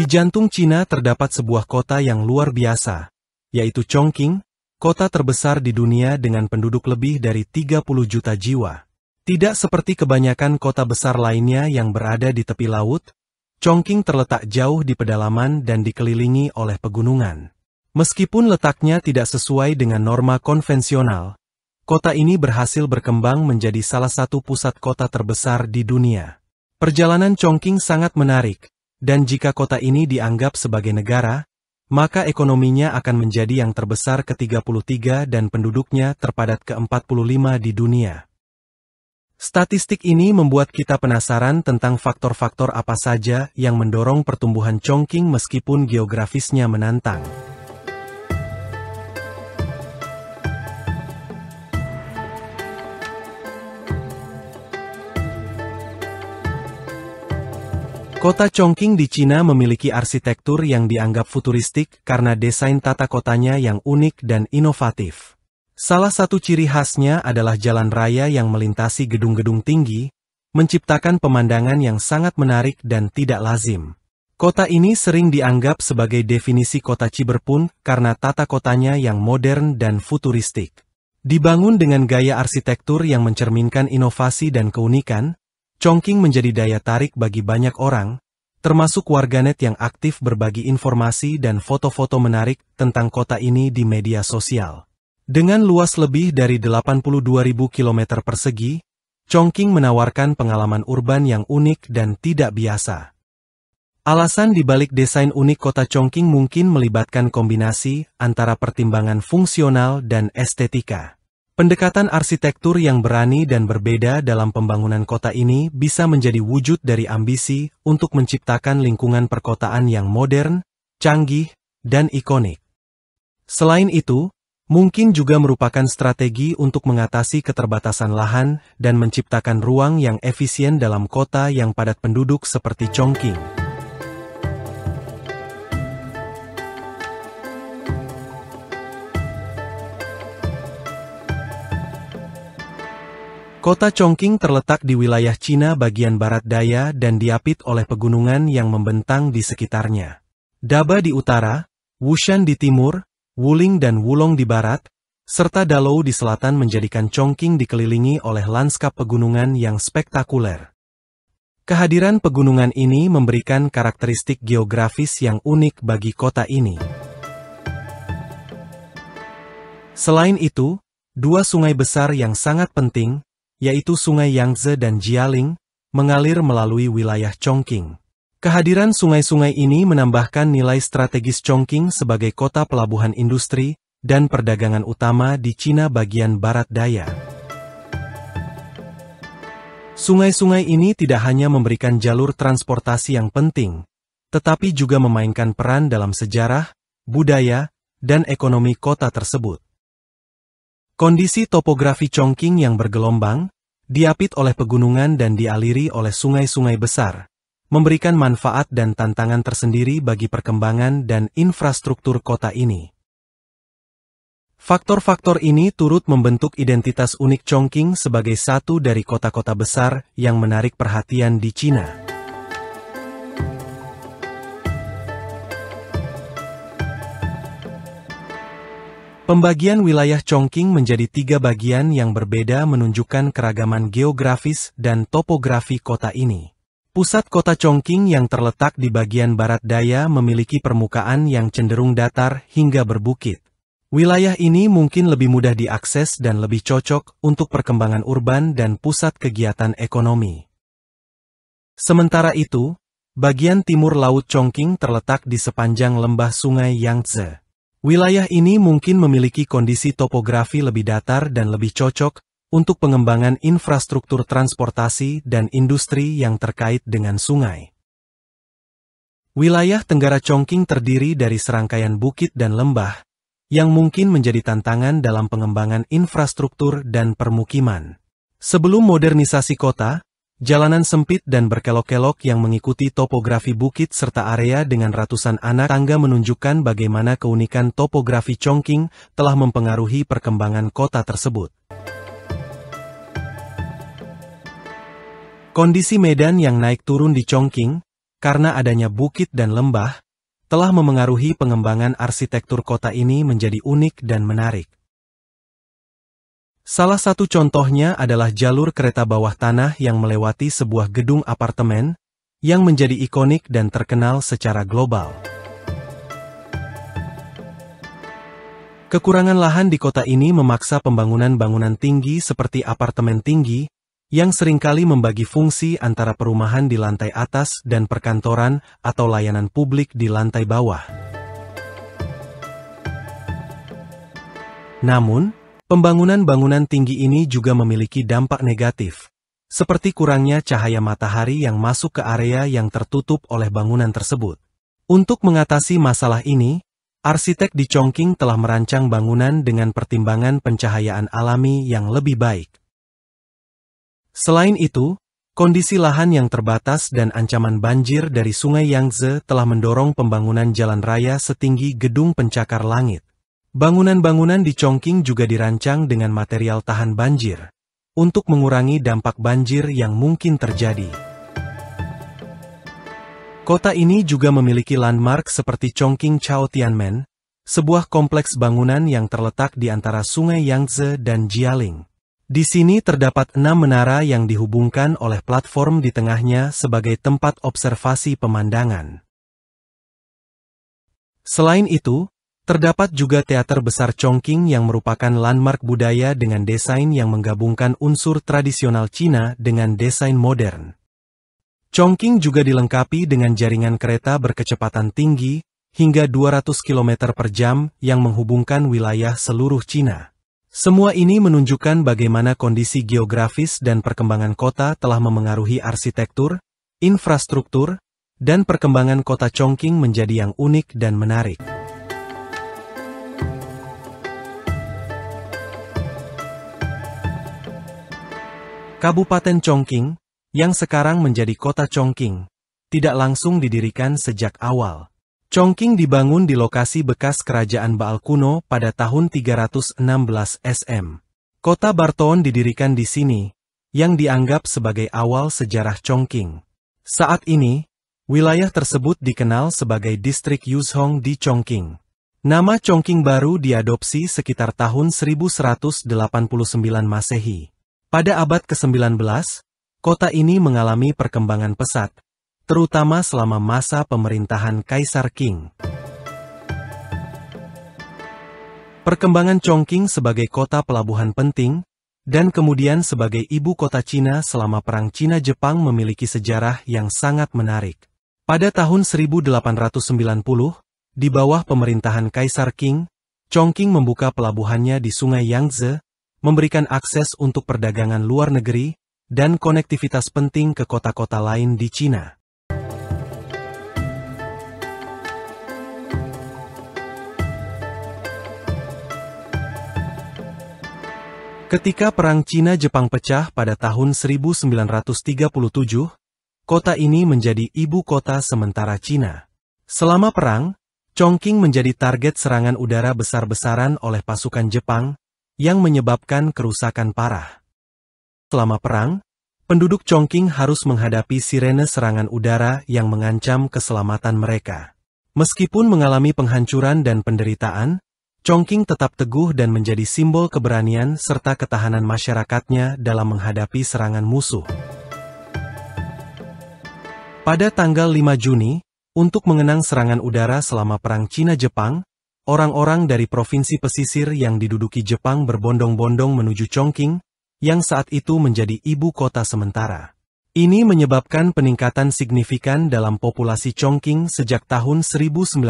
Di jantung Cina terdapat sebuah kota yang luar biasa, yaitu Chongqing, kota terbesar di dunia dengan penduduk lebih dari 30 juta jiwa. Tidak seperti kebanyakan kota besar lainnya yang berada di tepi laut, Chongqing terletak jauh di pedalaman dan dikelilingi oleh pegunungan. Meskipun letaknya tidak sesuai dengan norma konvensional, kota ini berhasil berkembang menjadi salah satu pusat kota terbesar di dunia. Perjalanan Chongqing sangat menarik, dan jika kota ini dianggap sebagai negara, maka ekonominya akan menjadi yang terbesar ke-33 dan penduduknya terpadat ke-45 di dunia. Statistik ini membuat kita penasaran tentang faktor-faktor apa saja yang mendorong pertumbuhan Chongqing meskipun geografisnya menantang. Kota Chongqing di Cina memiliki arsitektur yang dianggap futuristik karena desain tata kotanya yang unik dan inovatif. Salah satu ciri khasnya adalah jalan raya yang melintasi gedung-gedung tinggi, menciptakan pemandangan yang sangat menarik dan tidak lazim. Kota ini sering dianggap sebagai definisi kota Ciberpun karena tata kotanya yang modern dan futuristik. Dibangun dengan gaya arsitektur yang mencerminkan inovasi dan keunikan, Chongqing menjadi daya tarik bagi banyak orang, termasuk warganet yang aktif berbagi informasi dan foto-foto menarik tentang kota ini di media sosial. Dengan luas lebih dari 82.000 km persegi, Chongqing menawarkan pengalaman urban yang unik dan tidak biasa. Alasan dibalik desain unik kota Chongqing mungkin melibatkan kombinasi antara pertimbangan fungsional dan estetika. Pendekatan arsitektur yang berani dan berbeda dalam pembangunan kota ini bisa menjadi wujud dari ambisi untuk menciptakan lingkungan perkotaan yang modern, canggih, dan ikonik. Selain itu, mungkin juga merupakan strategi untuk mengatasi keterbatasan lahan dan menciptakan ruang yang efisien dalam kota yang padat penduduk seperti Chongqing. Kota Chongqing terletak di wilayah Cina bagian barat daya dan diapit oleh pegunungan yang membentang di sekitarnya. Daba di utara, Wushan di timur, Wuling dan Wulong di barat, serta Dalou di selatan menjadikan Chongqing dikelilingi oleh lanskap pegunungan yang spektakuler. Kehadiran pegunungan ini memberikan karakteristik geografis yang unik bagi kota ini. Selain itu, dua sungai besar yang sangat penting, yaitu Sungai Yangtze dan Jialing, mengalir melalui wilayah Chongqing. Kehadiran sungai-sungai ini menambahkan nilai strategis Chongqing sebagai kota pelabuhan industri dan perdagangan utama di Cina bagian barat daya. Sungai-sungai ini tidak hanya memberikan jalur transportasi yang penting, tetapi juga memainkan peran dalam sejarah, budaya, dan ekonomi kota tersebut. Kondisi topografi Chongqing yang bergelombang, diapit oleh pegunungan dan dialiri oleh sungai-sungai besar, memberikan manfaat dan tantangan tersendiri bagi perkembangan dan infrastruktur kota ini. Faktor-faktor ini turut membentuk identitas unik Chongqing sebagai satu dari kota-kota besar yang menarik perhatian di Cina. Pembagian wilayah Chongqing menjadi tiga bagian yang berbeda menunjukkan keragaman geografis dan topografi kota ini. Pusat kota Chongqing yang terletak di bagian barat daya memiliki permukaan yang cenderung datar hingga berbukit. Wilayah ini mungkin lebih mudah diakses dan lebih cocok untuk perkembangan urban dan pusat kegiatan ekonomi. Sementara itu, bagian timur Laut Chongqing terletak di sepanjang lembah sungai Yangtze. Wilayah ini mungkin memiliki kondisi topografi lebih datar dan lebih cocok untuk pengembangan infrastruktur transportasi dan industri yang terkait dengan sungai. Wilayah Tenggara Chongqing terdiri dari serangkaian bukit dan lembah, yang mungkin menjadi tantangan dalam pengembangan infrastruktur dan permukiman. Sebelum modernisasi kota, Jalanan sempit dan berkelok-kelok yang mengikuti topografi bukit serta area dengan ratusan anak tangga menunjukkan bagaimana keunikan topografi Chongqing telah mempengaruhi perkembangan kota tersebut. Kondisi medan yang naik turun di Chongqing, karena adanya bukit dan lembah, telah memengaruhi pengembangan arsitektur kota ini menjadi unik dan menarik. Salah satu contohnya adalah jalur kereta bawah tanah yang melewati sebuah gedung apartemen, yang menjadi ikonik dan terkenal secara global. Kekurangan lahan di kota ini memaksa pembangunan bangunan tinggi seperti apartemen tinggi, yang seringkali membagi fungsi antara perumahan di lantai atas dan perkantoran atau layanan publik di lantai bawah. Namun, Pembangunan bangunan tinggi ini juga memiliki dampak negatif, seperti kurangnya cahaya matahari yang masuk ke area yang tertutup oleh bangunan tersebut. Untuk mengatasi masalah ini, arsitek di Chongqing telah merancang bangunan dengan pertimbangan pencahayaan alami yang lebih baik. Selain itu, Kondisi lahan yang terbatas dan ancaman banjir dari Sungai Yangtze telah mendorong pembangunan jalan raya setinggi gedung pencakar langit. Bangunan-bangunan di Chongqing juga dirancang dengan material tahan banjir, untuk mengurangi dampak banjir yang mungkin terjadi. Kota ini juga memiliki landmark seperti Chongqing Chao Tianmen, sebuah kompleks bangunan yang terletak di antara sungai Yangtze dan Jialing. Di sini terdapat enam menara yang dihubungkan oleh platform di tengahnya sebagai tempat observasi pemandangan. Selain itu, Terdapat juga teater besar Chongqing yang merupakan landmark budaya dengan desain yang menggabungkan unsur tradisional Cina dengan desain modern. Chongqing juga dilengkapi dengan jaringan kereta berkecepatan tinggi, hingga 200 km per jam yang menghubungkan wilayah seluruh Cina. Semua ini menunjukkan bagaimana kondisi geografis dan perkembangan kota telah memengaruhi arsitektur, infrastruktur, dan perkembangan kota Chongqing menjadi yang unik dan menarik. Kabupaten Chongqing, yang sekarang menjadi kota Chongqing, tidak langsung didirikan sejak awal. Chongqing dibangun di lokasi bekas kerajaan Baal kuno pada tahun 316 SM. Kota Barton didirikan di sini, yang dianggap sebagai awal sejarah Chongqing. Saat ini, wilayah tersebut dikenal sebagai distrik Yuzhong di Chongqing. Nama Chongqing baru diadopsi sekitar tahun 1189 Masehi. Pada abad ke-19, kota ini mengalami perkembangan pesat, terutama selama masa pemerintahan Kaisar Qing. Perkembangan Chongqing sebagai kota pelabuhan penting, dan kemudian sebagai ibu kota Cina selama Perang Cina-Jepang memiliki sejarah yang sangat menarik. Pada tahun 1890, di bawah pemerintahan Kaisar Qing, Chongqing membuka pelabuhannya di Sungai Yangtze, memberikan akses untuk perdagangan luar negeri, dan konektivitas penting ke kota-kota lain di Cina. Ketika Perang Cina-Jepang pecah pada tahun 1937, kota ini menjadi ibu kota sementara Cina. Selama perang, Chongqing menjadi target serangan udara besar-besaran oleh pasukan Jepang, yang menyebabkan kerusakan parah. Selama perang, penduduk Chongqing harus menghadapi sirene serangan udara yang mengancam keselamatan mereka. Meskipun mengalami penghancuran dan penderitaan, Chongqing tetap teguh dan menjadi simbol keberanian serta ketahanan masyarakatnya dalam menghadapi serangan musuh. Pada tanggal 5 Juni, untuk mengenang serangan udara selama Perang Cina-Jepang, Orang-orang dari provinsi pesisir yang diduduki Jepang berbondong-bondong menuju Chongqing, yang saat itu menjadi ibu kota sementara. Ini menyebabkan peningkatan signifikan dalam populasi Chongqing sejak tahun 1938.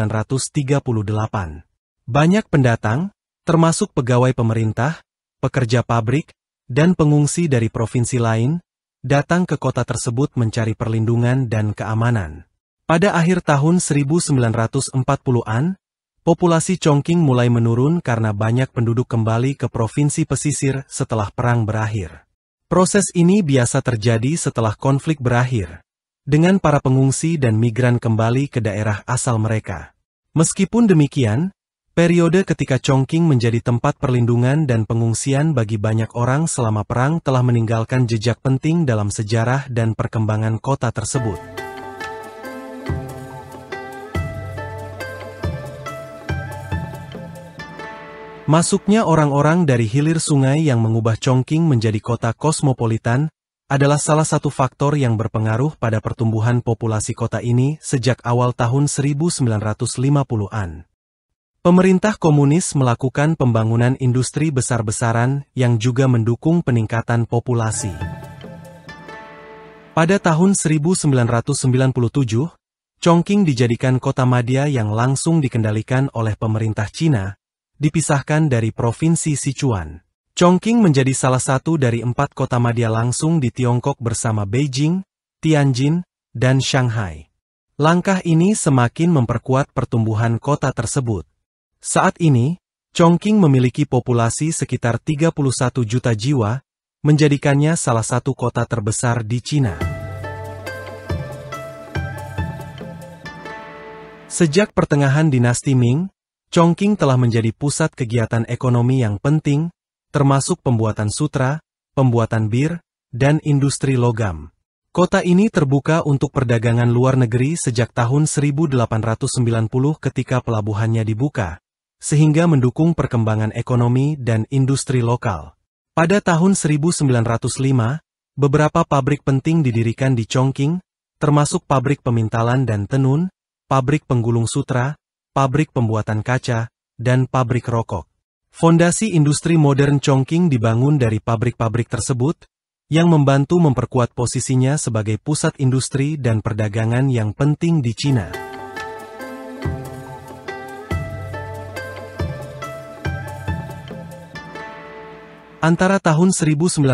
Banyak pendatang, termasuk pegawai pemerintah, pekerja pabrik, dan pengungsi dari provinsi lain, datang ke kota tersebut mencari perlindungan dan keamanan. Pada akhir tahun 1940-an, Populasi Chongqing mulai menurun karena banyak penduduk kembali ke provinsi pesisir setelah perang berakhir. Proses ini biasa terjadi setelah konflik berakhir, dengan para pengungsi dan migran kembali ke daerah asal mereka. Meskipun demikian, periode ketika Chongqing menjadi tempat perlindungan dan pengungsian bagi banyak orang selama perang telah meninggalkan jejak penting dalam sejarah dan perkembangan kota tersebut. Masuknya orang-orang dari hilir sungai yang mengubah Chongqing menjadi kota kosmopolitan adalah salah satu faktor yang berpengaruh pada pertumbuhan populasi kota ini sejak awal tahun 1950-an. Pemerintah komunis melakukan pembangunan industri besar-besaran yang juga mendukung peningkatan populasi. Pada tahun 1997, Chongqing dijadikan kota madya yang langsung dikendalikan oleh pemerintah Cina, dipisahkan dari Provinsi Sichuan. Chongqing menjadi salah satu dari empat kota madya langsung di Tiongkok bersama Beijing, Tianjin, dan Shanghai. Langkah ini semakin memperkuat pertumbuhan kota tersebut. Saat ini, Chongqing memiliki populasi sekitar 31 juta jiwa, menjadikannya salah satu kota terbesar di Cina. Sejak pertengahan dinasti Ming, Chongqing telah menjadi pusat kegiatan ekonomi yang penting, termasuk pembuatan sutra, pembuatan bir, dan industri logam. Kota ini terbuka untuk perdagangan luar negeri sejak tahun 1890 ketika pelabuhannya dibuka, sehingga mendukung perkembangan ekonomi dan industri lokal. Pada tahun 1905, beberapa pabrik penting didirikan di Chongqing, termasuk pabrik pemintalan dan tenun, pabrik penggulung sutra, pabrik pembuatan kaca, dan pabrik rokok. Fondasi industri modern Chongqing dibangun dari pabrik-pabrik tersebut, yang membantu memperkuat posisinya sebagai pusat industri dan perdagangan yang penting di China. Antara tahun 1938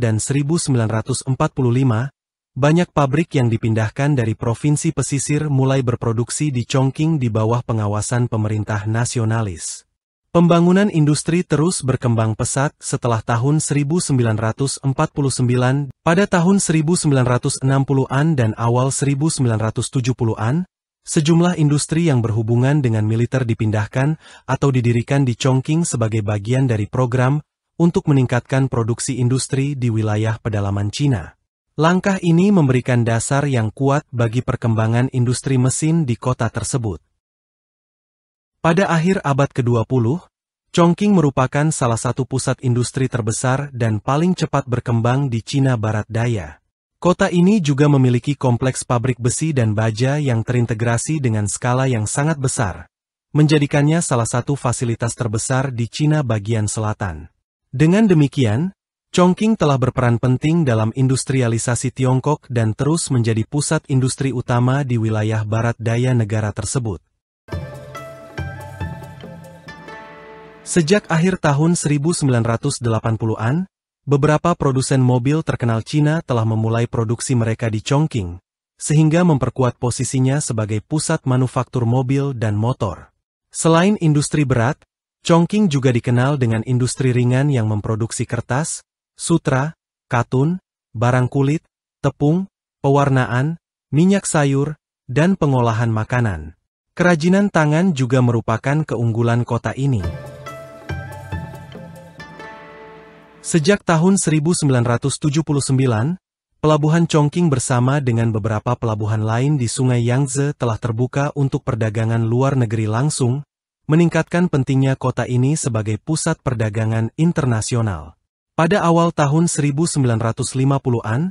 dan 1945, banyak pabrik yang dipindahkan dari provinsi pesisir mulai berproduksi di Chongqing di bawah pengawasan pemerintah nasionalis. Pembangunan industri terus berkembang pesat setelah tahun 1949. Pada tahun 1960-an dan awal 1970-an, sejumlah industri yang berhubungan dengan militer dipindahkan atau didirikan di Chongqing sebagai bagian dari program untuk meningkatkan produksi industri di wilayah pedalaman Cina. Langkah ini memberikan dasar yang kuat bagi perkembangan industri mesin di kota tersebut. Pada akhir abad ke-20, Chongqing merupakan salah satu pusat industri terbesar dan paling cepat berkembang di Cina Barat Daya. Kota ini juga memiliki kompleks pabrik besi dan baja yang terintegrasi dengan skala yang sangat besar, menjadikannya salah satu fasilitas terbesar di Cina bagian selatan. Dengan demikian, Chongqing telah berperan penting dalam industrialisasi Tiongkok dan terus menjadi pusat industri utama di wilayah barat daya negara tersebut. Sejak akhir tahun 1980-an, beberapa produsen mobil terkenal Cina telah memulai produksi mereka di Chongqing, sehingga memperkuat posisinya sebagai pusat manufaktur mobil dan motor. Selain industri berat, Chongqing juga dikenal dengan industri ringan yang memproduksi kertas, sutra, katun, barang kulit, tepung, pewarnaan, minyak sayur, dan pengolahan makanan. Kerajinan tangan juga merupakan keunggulan kota ini. Sejak tahun 1979, pelabuhan Chongqing bersama dengan beberapa pelabuhan lain di Sungai Yangtze telah terbuka untuk perdagangan luar negeri langsung, meningkatkan pentingnya kota ini sebagai pusat perdagangan internasional. Pada awal tahun 1950-an,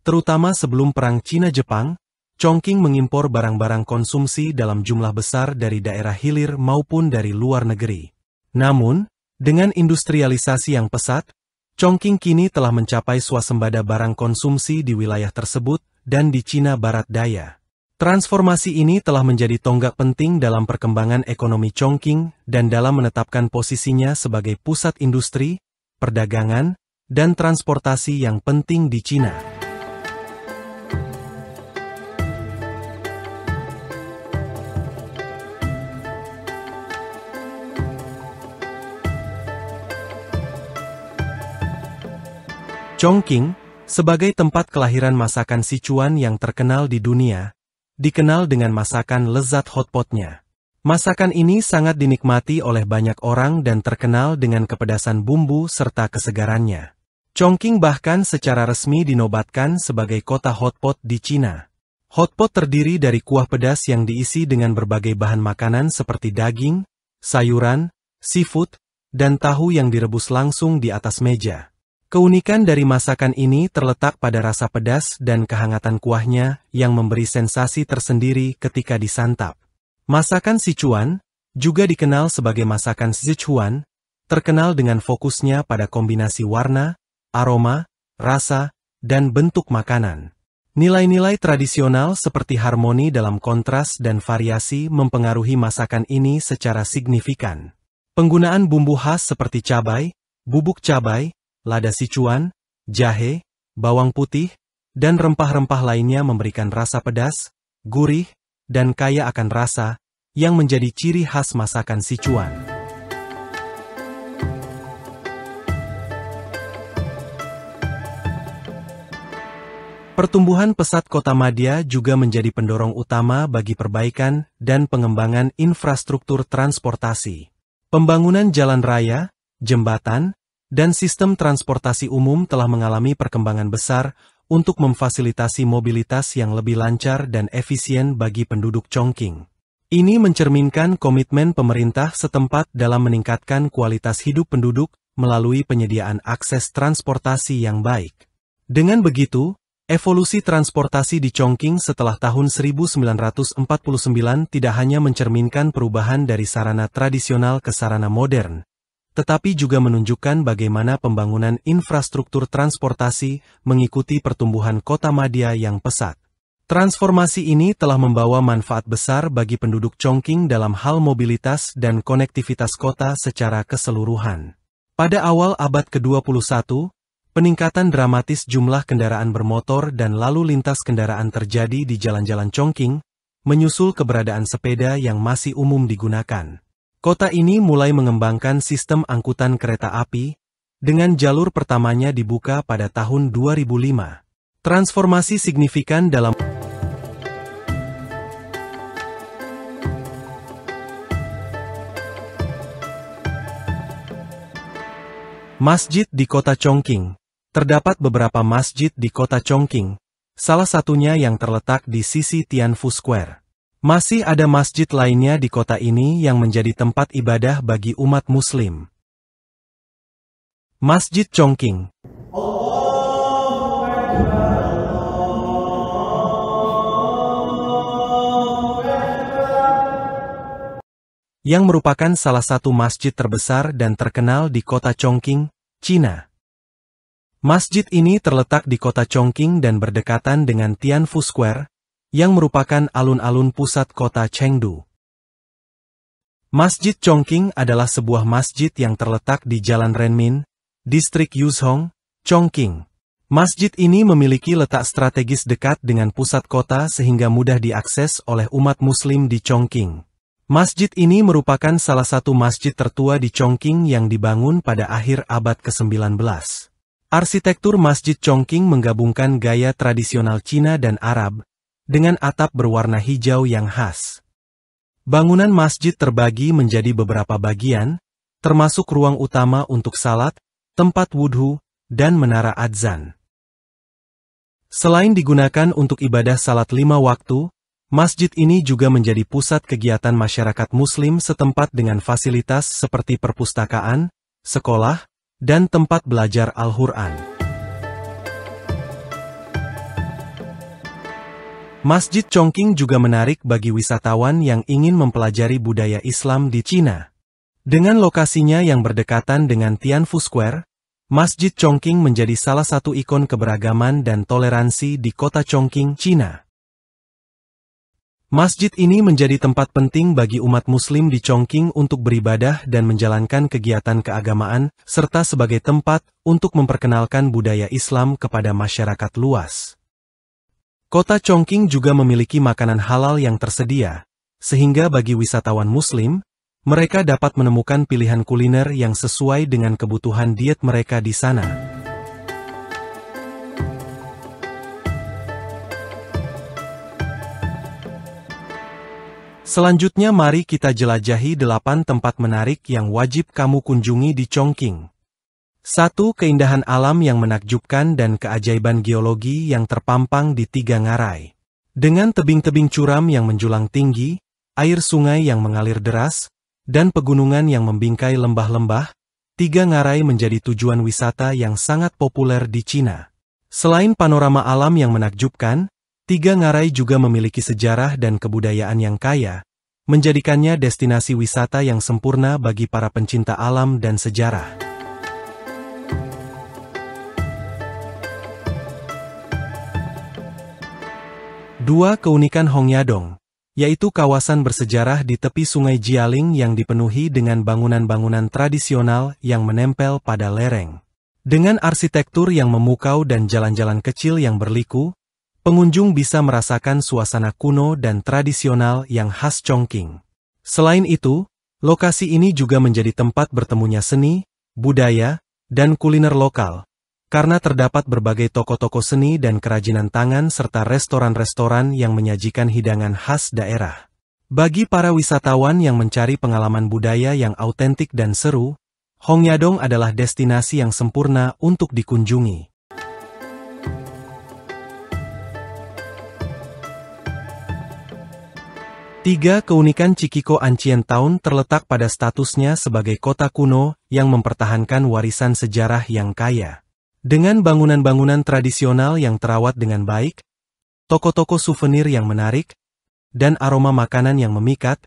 terutama sebelum Perang Cina-Jepang, Chongqing mengimpor barang-barang konsumsi dalam jumlah besar dari daerah hilir maupun dari luar negeri. Namun, dengan industrialisasi yang pesat, Chongqing kini telah mencapai swasembada barang konsumsi di wilayah tersebut dan di Cina Barat Daya. Transformasi ini telah menjadi tonggak penting dalam perkembangan ekonomi Chongqing dan dalam menetapkan posisinya sebagai pusat industri, perdagangan, dan transportasi yang penting di Cina. Chongqing, sebagai tempat kelahiran masakan Sichuan yang terkenal di dunia, dikenal dengan masakan lezat hotpotnya. Masakan ini sangat dinikmati oleh banyak orang dan terkenal dengan kepedasan bumbu serta kesegarannya. Chongqing bahkan secara resmi dinobatkan sebagai kota hotpot di Cina. Hotpot terdiri dari kuah pedas yang diisi dengan berbagai bahan makanan seperti daging, sayuran, seafood, dan tahu yang direbus langsung di atas meja. Keunikan dari masakan ini terletak pada rasa pedas dan kehangatan kuahnya yang memberi sensasi tersendiri ketika disantap. Masakan Sichuan, juga dikenal sebagai masakan Sichuan, terkenal dengan fokusnya pada kombinasi warna, aroma, rasa, dan bentuk makanan. Nilai-nilai tradisional seperti harmoni dalam kontras dan variasi mempengaruhi masakan ini secara signifikan. Penggunaan bumbu khas seperti cabai, bubuk cabai, lada Sichuan, jahe, bawang putih, dan rempah-rempah lainnya memberikan rasa pedas, gurih, dan kaya akan rasa, yang menjadi ciri khas masakan Sichuan. Pertumbuhan pesat kota Madia juga menjadi pendorong utama bagi perbaikan dan pengembangan infrastruktur transportasi. Pembangunan jalan raya, jembatan, dan sistem transportasi umum telah mengalami perkembangan besar untuk memfasilitasi mobilitas yang lebih lancar dan efisien bagi penduduk Chongqing. Ini mencerminkan komitmen pemerintah setempat dalam meningkatkan kualitas hidup penduduk melalui penyediaan akses transportasi yang baik. Dengan begitu, evolusi transportasi di Chongqing setelah tahun 1949 tidak hanya mencerminkan perubahan dari sarana tradisional ke sarana modern, tetapi juga menunjukkan bagaimana pembangunan infrastruktur transportasi mengikuti pertumbuhan kota Madya yang pesat. Transformasi ini telah membawa manfaat besar bagi penduduk Chongqing dalam hal mobilitas dan konektivitas kota secara keseluruhan. Pada awal abad ke-21, peningkatan dramatis jumlah kendaraan bermotor dan lalu lintas kendaraan terjadi di jalan-jalan Chongqing, menyusul keberadaan sepeda yang masih umum digunakan. Kota ini mulai mengembangkan sistem angkutan kereta api, dengan jalur pertamanya dibuka pada tahun 2005. Transformasi signifikan dalam Masjid di kota Chongqing Terdapat beberapa masjid di kota Chongqing, salah satunya yang terletak di sisi Tianfu Square. Masih ada masjid lainnya di kota ini yang menjadi tempat ibadah bagi umat muslim. Masjid Chongqing yang merupakan salah satu masjid terbesar dan terkenal di kota Chongqing, China. Masjid ini terletak di kota Chongqing dan berdekatan dengan Tianfu Square, yang merupakan alun-alun pusat kota Chengdu. Masjid Chongqing adalah sebuah masjid yang terletak di Jalan Renmin, Distrik Yuzhong, Chongqing. Masjid ini memiliki letak strategis dekat dengan pusat kota sehingga mudah diakses oleh umat muslim di Chongqing. Masjid ini merupakan salah satu masjid tertua di Chongqing yang dibangun pada akhir abad ke-19. Arsitektur Masjid Chongqing menggabungkan gaya tradisional Cina dan Arab, dengan atap berwarna hijau yang khas. Bangunan masjid terbagi menjadi beberapa bagian, termasuk ruang utama untuk salat, tempat wudhu, dan menara adzan. Selain digunakan untuk ibadah salat lima waktu, masjid ini juga menjadi pusat kegiatan masyarakat muslim setempat dengan fasilitas seperti perpustakaan, sekolah, dan tempat belajar Al-Quran. Masjid Chongqing juga menarik bagi wisatawan yang ingin mempelajari budaya Islam di Cina. Dengan lokasinya yang berdekatan dengan Tianfu Square, Masjid Chongqing menjadi salah satu ikon keberagaman dan toleransi di kota Chongqing, Cina. Masjid ini menjadi tempat penting bagi umat muslim di Chongqing untuk beribadah dan menjalankan kegiatan keagamaan, serta sebagai tempat untuk memperkenalkan budaya Islam kepada masyarakat luas. Kota Chongqing juga memiliki makanan halal yang tersedia, sehingga bagi wisatawan muslim, mereka dapat menemukan pilihan kuliner yang sesuai dengan kebutuhan diet mereka di sana. Selanjutnya mari kita jelajahi 8 tempat menarik yang wajib kamu kunjungi di Chongqing. Satu keindahan alam yang menakjubkan dan keajaiban geologi yang terpampang di tiga ngarai. Dengan tebing-tebing curam yang menjulang tinggi, air sungai yang mengalir deras, dan pegunungan yang membingkai lembah-lembah, tiga ngarai menjadi tujuan wisata yang sangat populer di Cina. Selain panorama alam yang menakjubkan, tiga ngarai juga memiliki sejarah dan kebudayaan yang kaya, menjadikannya destinasi wisata yang sempurna bagi para pencinta alam dan sejarah. Dua keunikan Hongyadong, yaitu kawasan bersejarah di tepi sungai Jialing yang dipenuhi dengan bangunan-bangunan tradisional yang menempel pada lereng. Dengan arsitektur yang memukau dan jalan-jalan kecil yang berliku, pengunjung bisa merasakan suasana kuno dan tradisional yang khas Chongqing. Selain itu, lokasi ini juga menjadi tempat bertemunya seni, budaya, dan kuliner lokal, karena terdapat berbagai toko-toko seni dan kerajinan tangan serta restoran-restoran yang menyajikan hidangan khas daerah. Bagi para wisatawan yang mencari pengalaman budaya yang autentik dan seru, Hongyadong adalah destinasi yang sempurna untuk dikunjungi. Tiga keunikan Cikiko Ancient Town terletak pada statusnya sebagai kota kuno yang mempertahankan warisan sejarah yang kaya. Dengan bangunan-bangunan tradisional yang terawat dengan baik, toko-toko souvenir yang menarik, dan aroma makanan yang memikat,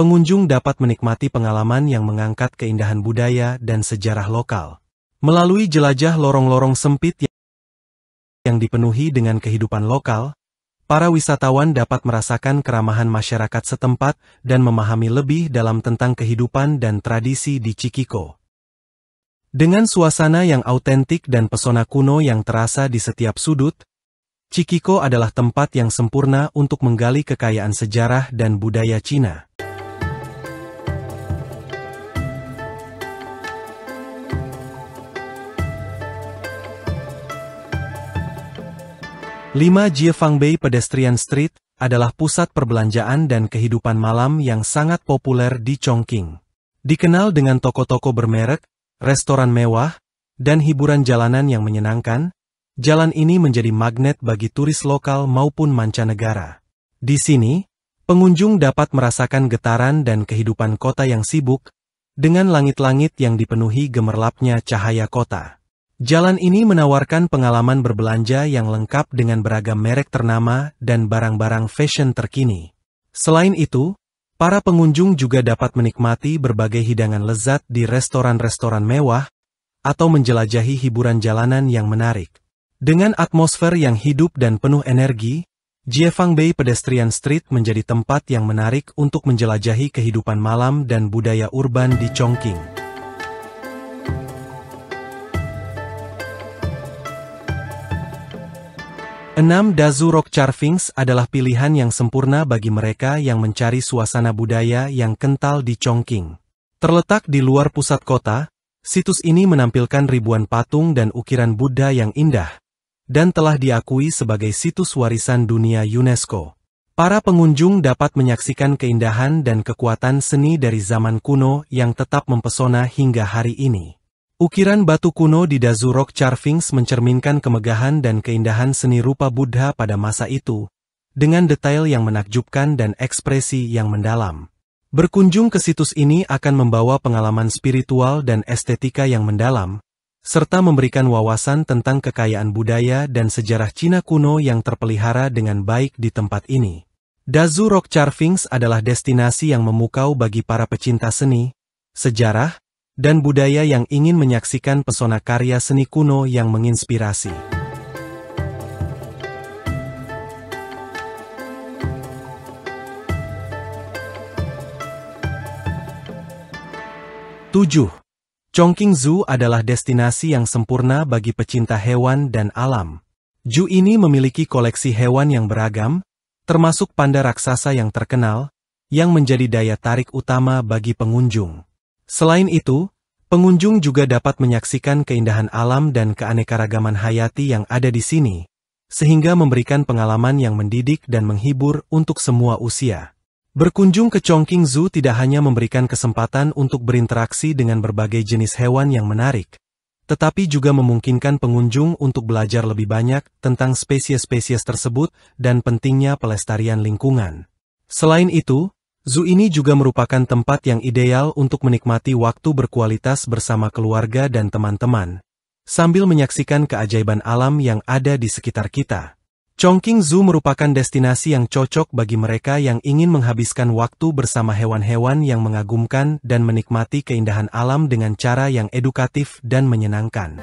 pengunjung dapat menikmati pengalaman yang mengangkat keindahan budaya dan sejarah lokal. Melalui jelajah lorong-lorong sempit yang dipenuhi dengan kehidupan lokal, para wisatawan dapat merasakan keramahan masyarakat setempat dan memahami lebih dalam tentang kehidupan dan tradisi di Cikiko. Dengan suasana yang autentik dan pesona kuno yang terasa di setiap sudut, Chikiko adalah tempat yang sempurna untuk menggali kekayaan sejarah dan budaya Cina. Lima Jiefangbei Pedestrian Street adalah pusat perbelanjaan dan kehidupan malam yang sangat populer di Chongqing. Dikenal dengan toko-toko bermerek, restoran mewah, dan hiburan jalanan yang menyenangkan, jalan ini menjadi magnet bagi turis lokal maupun mancanegara. Di sini, pengunjung dapat merasakan getaran dan kehidupan kota yang sibuk, dengan langit-langit yang dipenuhi gemerlapnya cahaya kota. Jalan ini menawarkan pengalaman berbelanja yang lengkap dengan beragam merek ternama dan barang-barang fashion terkini. Selain itu, Para pengunjung juga dapat menikmati berbagai hidangan lezat di restoran-restoran mewah, atau menjelajahi hiburan jalanan yang menarik. Dengan atmosfer yang hidup dan penuh energi, Jiefang Bay Pedestrian Street menjadi tempat yang menarik untuk menjelajahi kehidupan malam dan budaya urban di Chongqing. 6. Rock Carvings adalah pilihan yang sempurna bagi mereka yang mencari suasana budaya yang kental di Chongqing. Terletak di luar pusat kota, situs ini menampilkan ribuan patung dan ukiran Buddha yang indah, dan telah diakui sebagai situs warisan dunia UNESCO. Para pengunjung dapat menyaksikan keindahan dan kekuatan seni dari zaman kuno yang tetap mempesona hingga hari ini. Ukiran batu kuno di Dazu Rock Charvings mencerminkan kemegahan dan keindahan seni rupa Buddha pada masa itu, dengan detail yang menakjubkan dan ekspresi yang mendalam. Berkunjung ke situs ini akan membawa pengalaman spiritual dan estetika yang mendalam, serta memberikan wawasan tentang kekayaan budaya dan sejarah Cina kuno yang terpelihara dengan baik di tempat ini. Dazu Rock Charvings adalah destinasi yang memukau bagi para pecinta seni, sejarah, dan budaya yang ingin menyaksikan pesona karya seni kuno yang menginspirasi. Tujuh. Chongqing Zoo adalah destinasi yang sempurna bagi pecinta hewan dan alam. Zoo ini memiliki koleksi hewan yang beragam, termasuk panda raksasa yang terkenal, yang menjadi daya tarik utama bagi pengunjung. Selain itu, pengunjung juga dapat menyaksikan keindahan alam dan keanekaragaman hayati yang ada di sini, sehingga memberikan pengalaman yang mendidik dan menghibur untuk semua usia. Berkunjung ke Chongqing Zoo tidak hanya memberikan kesempatan untuk berinteraksi dengan berbagai jenis hewan yang menarik, tetapi juga memungkinkan pengunjung untuk belajar lebih banyak tentang spesies-spesies tersebut dan pentingnya pelestarian lingkungan. Selain itu, Zoo ini juga merupakan tempat yang ideal untuk menikmati waktu berkualitas bersama keluarga dan teman-teman, sambil menyaksikan keajaiban alam yang ada di sekitar kita. Chongqing Zoo merupakan destinasi yang cocok bagi mereka yang ingin menghabiskan waktu bersama hewan-hewan yang mengagumkan dan menikmati keindahan alam dengan cara yang edukatif dan menyenangkan.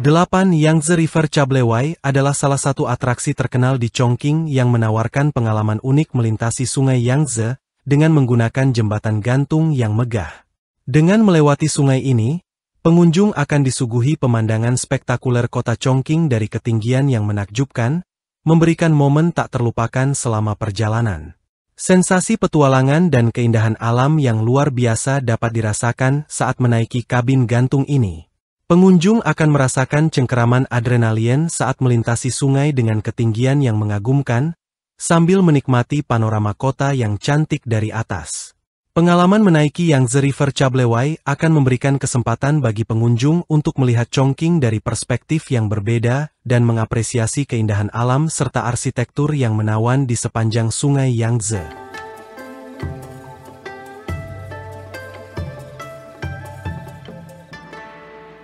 8. Yangtze River Chablewai adalah salah satu atraksi terkenal di Chongqing yang menawarkan pengalaman unik melintasi sungai Yangtze dengan menggunakan jembatan gantung yang megah. Dengan melewati sungai ini, pengunjung akan disuguhi pemandangan spektakuler kota Chongqing dari ketinggian yang menakjubkan, memberikan momen tak terlupakan selama perjalanan. Sensasi petualangan dan keindahan alam yang luar biasa dapat dirasakan saat menaiki kabin gantung ini. Pengunjung akan merasakan cengkeraman adrenalin saat melintasi sungai dengan ketinggian yang mengagumkan, sambil menikmati panorama kota yang cantik dari atas. Pengalaman menaiki Yangtze River Chablewai akan memberikan kesempatan bagi pengunjung untuk melihat Chongqing dari perspektif yang berbeda dan mengapresiasi keindahan alam serta arsitektur yang menawan di sepanjang sungai Yangtze.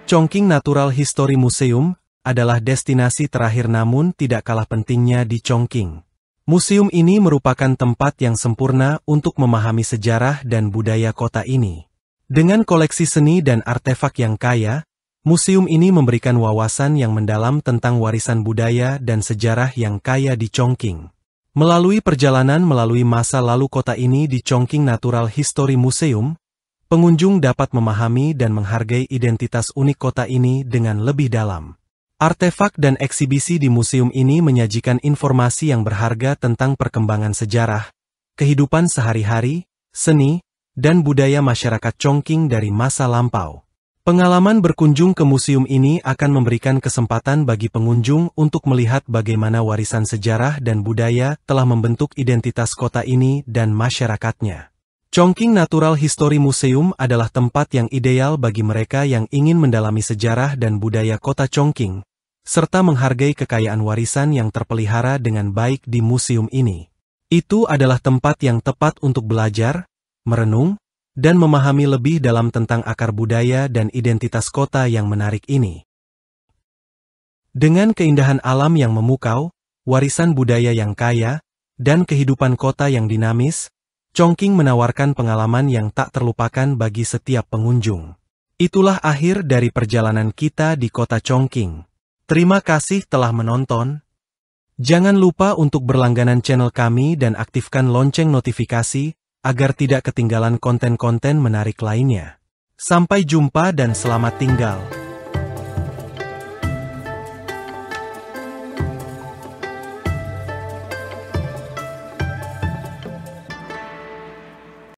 Chongqing Natural History Museum adalah destinasi terakhir namun tidak kalah pentingnya di Chongqing. Museum ini merupakan tempat yang sempurna untuk memahami sejarah dan budaya kota ini. Dengan koleksi seni dan artefak yang kaya, museum ini memberikan wawasan yang mendalam tentang warisan budaya dan sejarah yang kaya di Chongqing. Melalui perjalanan melalui masa lalu kota ini di Chongqing Natural History Museum, Pengunjung dapat memahami dan menghargai identitas unik kota ini dengan lebih dalam. Artefak dan eksibisi di museum ini menyajikan informasi yang berharga tentang perkembangan sejarah, kehidupan sehari-hari, seni, dan budaya masyarakat Chongqing dari masa lampau. Pengalaman berkunjung ke museum ini akan memberikan kesempatan bagi pengunjung untuk melihat bagaimana warisan sejarah dan budaya telah membentuk identitas kota ini dan masyarakatnya. Chongqing Natural History Museum adalah tempat yang ideal bagi mereka yang ingin mendalami sejarah dan budaya kota Chongqing, serta menghargai kekayaan warisan yang terpelihara dengan baik di museum ini. Itu adalah tempat yang tepat untuk belajar, merenung, dan memahami lebih dalam tentang akar budaya dan identitas kota yang menarik ini. Dengan keindahan alam yang memukau, warisan budaya yang kaya, dan kehidupan kota yang dinamis, Chongqing menawarkan pengalaman yang tak terlupakan bagi setiap pengunjung. Itulah akhir dari perjalanan kita di kota Chongqing. Terima kasih telah menonton. Jangan lupa untuk berlangganan channel kami dan aktifkan lonceng notifikasi, agar tidak ketinggalan konten-konten menarik lainnya. Sampai jumpa dan selamat tinggal.